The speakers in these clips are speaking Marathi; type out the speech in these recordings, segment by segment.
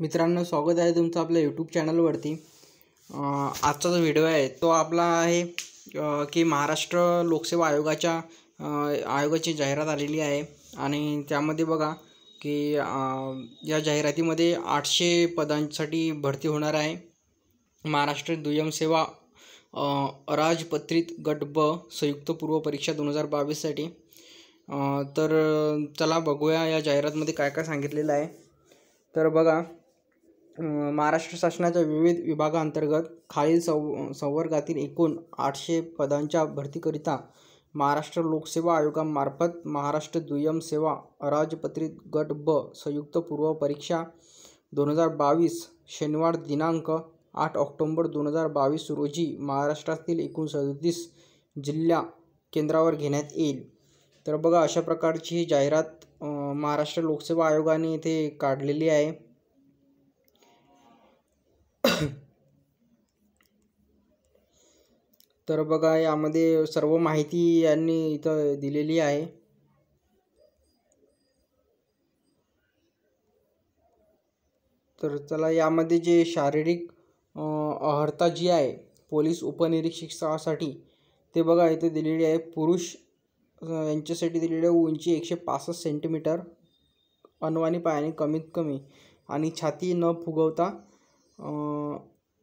मित्रांनो स्वागत आहे तुमचं आपल्या यूट्यूब चॅनलवरती आजचा जो व्हिडिओ आहे तो आपला आहे की महाराष्ट्र लोकसेवा आयोगाच्या आयोगाची जाहिरात आलेली आहे आणि त्यामध्ये बघा की या जाहिरातीमध्ये आठशे पदांसाठी भरती होणार आहे महाराष्ट्र सेवा अराजपत्रित गट ब संयुक्त पूर्व परीक्षा दोन हजार बावीससाठी तर चला बघूया या जाहिरातमध्ये काय काय सांगितलेलं आहे तर बघा महाराष्ट्र शासनाच्या विविध विभागांतर्गत खालील सव संवर्गातील एकूण आठशे पदांच्या भरतीकरिता महाराष्ट्र लोकसेवा आयोगामार्फत महाराष्ट्र दुय्यम सेवा अराजपत्रित गट ब संयुक्त पूर्व परीक्षा दोन हजार बावीस शनिवार दिनांक आठ ऑक्टोंबर दोन हजार बावीस रोजी महाराष्ट्रातील एकूण सदतीस जिल्ह्या केंद्रावर घेण्यात येईल तर बघा अशा प्रकारची ही जाहिरात महाराष्ट्र लोकसेवा आयोगाने इथे काढलेली आहे तर बघा यामध्ये सर्व माहिती यांनी इथं दिलेली आहे तर चला यामध्ये जे शारीरिक अहर्ता जी आहे पोलीस उपनिरीक्षकासाठी ते बघा इथे दिलेली आहे पुरुष यांच्यासाठी दिलेली आहे उंची एकशे पासष्ट सेंटीमीटर अनवाणी पायाने कमीत कमी आणि छाती न फुगवता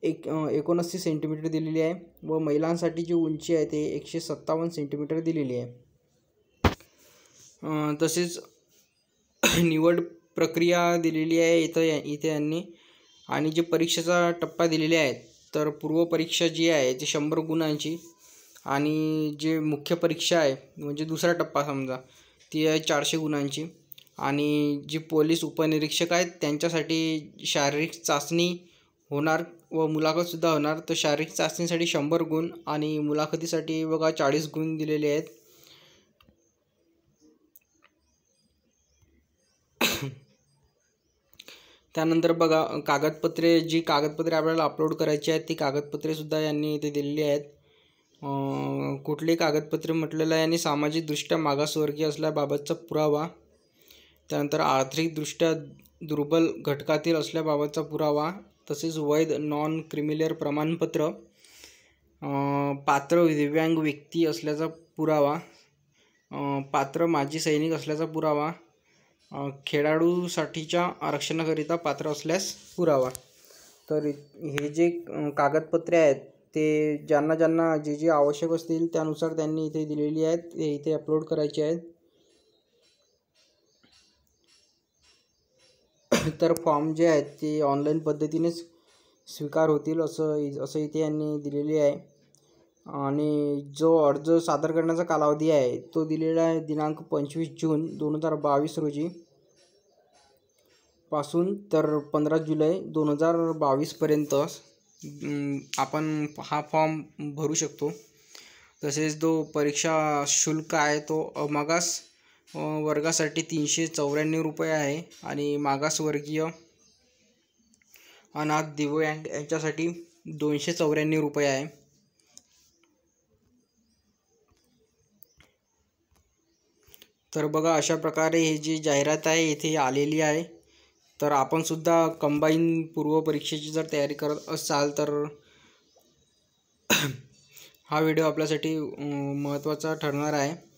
एक एकोणस्सी सेंटीमीटर दिलेली आहे व महिलांसाठी जी उंची आहे ते एकशे सत्तावन्न सेंटीमीटर दिलेली आहे तसेच निवड प्रक्रिया दिलेली आहे इथं इथे यांनी आणि जे परीक्षेचा टप्पा दिलेले आहेत तर पूर्वपरीक्षा जी आहे ती शंभर गुणांची आणि जे मुख्य परीक्षा आहे म्हणजे दुसरा टप्पा समजा ती आहे चारशे गुणांची आणि जी पोलीस उपनिरीक्षक आहेत त्यांच्यासाठी शारीरिक चाचणी होणार व मुलाखतसुद्धा होणार तर शारीरिक चाचणीसाठी शंभर गुण आणि मुलाखतीसाठी बघा चाळीस गुण दिलेले आहेत त्यानंतर बघा कागदपत्रे जी कागदपत्रे आपल्याला अपलोड करायची आहेत ती कागदपत्रेसुद्धा यांनी इथे दिलेली आहेत कुठली कागदपत्रे म्हटलेलं आहे आणि सामाजिकदृष्ट्या मागासवर्गीय असल्याबाबतचा पुरावा त्यानंतर आर्थिकदृष्ट्या दुर्बल घटकातील असल्याबाबतचा पुरावा तसेच वैध नॉन क्रिमिलर प्रमाणपत्र पात्र दिव्यांग व्यक्ती असल्याचा पुरावा पात्र माजी सैनिक असल्याचा पुरावा खेळाडूसाठीच्या आरक्षणाकरिता पात्र असल्यास पुरावा तर हे जे कागदपत्रे आहेत ते ज्यांना ज्यांना जे जे आवश्यक असतील त्यानुसार त्यांनी इथे दिलेली आहेत ते इथे अपलोड करायचे आहेत तर फॉर्म जे आहेत ते ऑनलाईन पद्धतीनेच स्वीकार होतील असं असं इथे यांनी दिलेली आहे आणि जो अर्ज सादर करण्याचा कालावधी आहे तो दिलेला आहे दिनांक पंचवीस जून दोन हजार बावीस रोजी पासून तर पंधरा जुलै दोन हजार बावीसपर्यंत आपण हा फॉर्म भरू शकतो तसेच जो परीक्षा शुल्क आहे तो मागास वर्गासाठी तीनशे चौऱ्याण्णव रुपये आहे आणि मागासवर्गीय अनाथ दिव्यांग यांच्यासाठी दोनशे चौऱ्याण्णव रुपये आहे तर बघा अशा प्रकारे हे जी जाहिरात आहे इथे आलेली आहे तर आपणसुद्धा कंबाईन पूर्व परीक्षेची जर तयारी करत असाल तर हा व्हिडिओ आपल्यासाठी महत्त्वाचा ठरणार आहे